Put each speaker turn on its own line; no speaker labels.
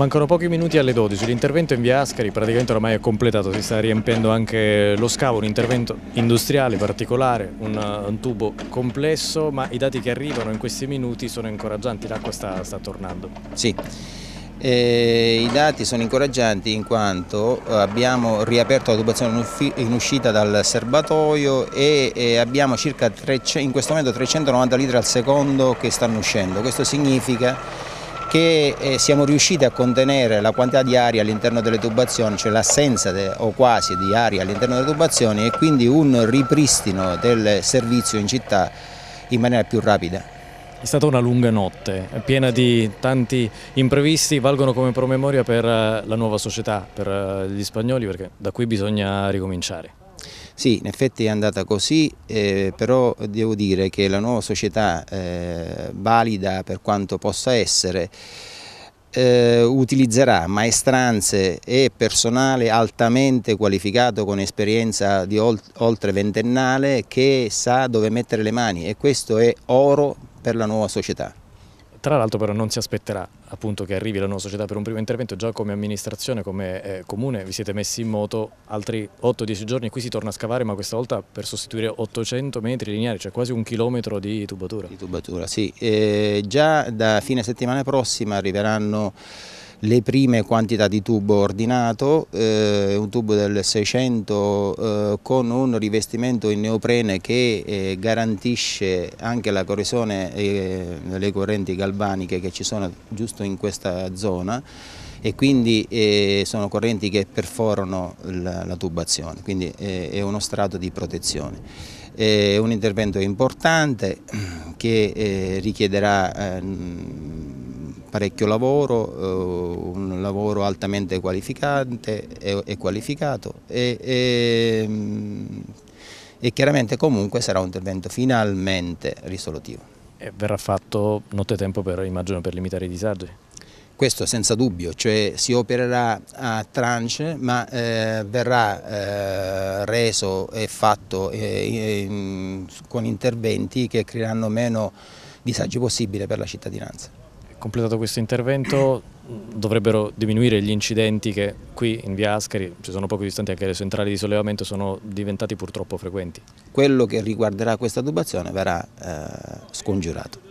Mancano pochi minuti alle 12, l'intervento in via Ascari praticamente ormai è completato, si sta riempendo anche lo scavo, un intervento industriale particolare, un, un tubo complesso, ma i dati che arrivano in questi minuti sono incoraggianti, l'acqua sta, sta tornando. Sì. Eh,
I dati sono incoraggianti in quanto eh, abbiamo riaperto la tubazione in uscita dal serbatoio e, e abbiamo circa 300, in questo momento 390 litri al secondo che stanno uscendo. Questo significa che eh, siamo riusciti a contenere la quantità di aria all'interno delle tubazioni, cioè l'assenza o quasi di aria all'interno delle tubazioni e quindi un ripristino del servizio in città in maniera più rapida.
È stata una lunga notte, piena di tanti imprevisti, valgono come promemoria per eh, la nuova società, per eh, gli spagnoli, perché da qui bisogna ricominciare.
Sì, in effetti è andata così, eh, però devo dire
che la nuova società
eh, valida per quanto possa essere eh, utilizzerà maestranze e personale altamente qualificato con esperienza di oltre ventennale che sa dove mettere le mani e questo è oro
per la nuova società. Tra l'altro però non si aspetterà appunto che arrivi la nuova società per un primo intervento, già come amministrazione, come eh, comune vi siete messi in moto altri 8-10 giorni qui si torna a scavare ma questa volta per sostituire 800 metri lineari, cioè quasi un chilometro di tubatura. Di tubatura,
sì. Eh, già da fine settimana prossima arriveranno le prime quantità di tubo ordinato, eh, un tubo del 600 eh, con un rivestimento in neoprene che eh, garantisce anche la corrosione eh, delle correnti galvaniche che ci sono giusto in questa zona e quindi eh, sono correnti che perforano la, la tubazione, quindi eh, è uno strato di protezione. È un intervento importante che eh, richiederà eh, parecchio lavoro, eh, un lavoro altamente qualificante e, qualificato e, e, mm, e chiaramente comunque sarà un intervento finalmente risolutivo. E verrà fatto nottetempo per, immagino, per limitare i disagi? Questo senza dubbio, cioè si opererà a tranche ma eh, verrà eh, reso e fatto eh, con interventi che creeranno meno disagi possibile per la cittadinanza completato questo intervento
dovrebbero diminuire gli incidenti che qui in via Ascari, ci sono pochi distanti anche le centrali di sollevamento, sono diventati purtroppo frequenti.
Quello che riguarderà questa tubazione verrà eh, scongiurato.